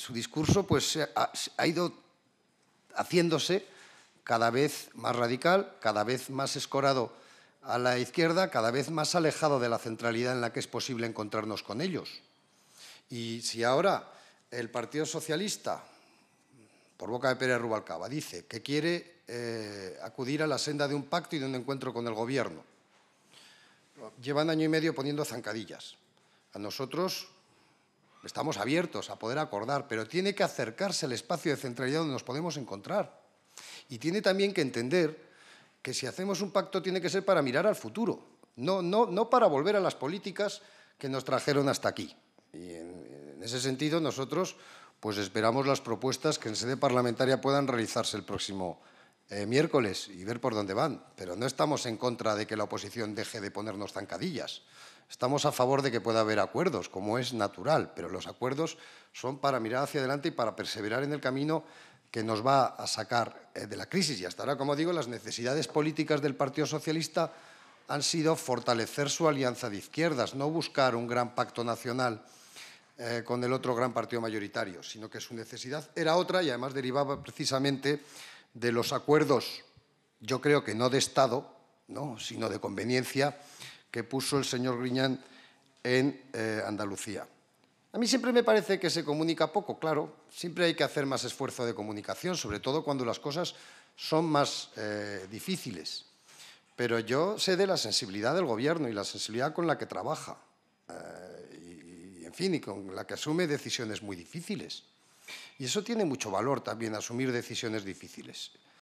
su discurso pues, ha, ido haciéndose cada vez más radical, cada vez más escorado a la izquierda, cada vez más alejado de la centralidad en la que es posible encontrarnos con ellos. Y si ahora el Partido Socialista, por boca de Pérez Rubalcaba, dice que quiere eh, acudir a la senda de un pacto y de un encuentro con el Gobierno, llevan año y medio poniendo zancadillas. A nosotros Estamos abiertos a poder acordar, pero tiene que acercarse al espacio de centralidad donde nos podemos encontrar. Y tiene también que entender que si hacemos un pacto tiene que ser para mirar al futuro, no, no, no para volver a las políticas que nos trajeron hasta aquí. Y en, ese sentido nosotros pues esperamos las propuestas que en sede parlamentaria puedan realizarse el próximo eh, miércoles y ver por dónde van. Pero no estamos en contra de que la oposición deje de ponernos zancadillas. Estamos a favor de que pueda haber acuerdos, como es natural, pero los acuerdos son para mirar hacia adelante y para perseverar en el camino que nos va a sacar eh, de la crisis. Y hasta ahora, como digo, las necesidades políticas del Partido Socialista han sido fortalecer su alianza de izquierdas, no buscar un gran pacto nacional eh, con el otro gran partido mayoritario, sino que su necesidad era otra y además derivaba precisamente de los acuerdos, yo creo que no de Estado, sino de conveniencia, que puso el señor Griñán en eh, Andalucía. A mí siempre me parece que se comunica poco, claro, siempre hay que hacer más esfuerzo de comunicación, sobre todo cuando las cosas son más eh, difíciles. Pero yo sé de la sensibilidad del gobierno y la sensibilidad con la que trabaja, eh, y, en fin, y con la que asume decisiones muy difíciles. Y eso tiene mucho valor también, asumir decisiones difíciles.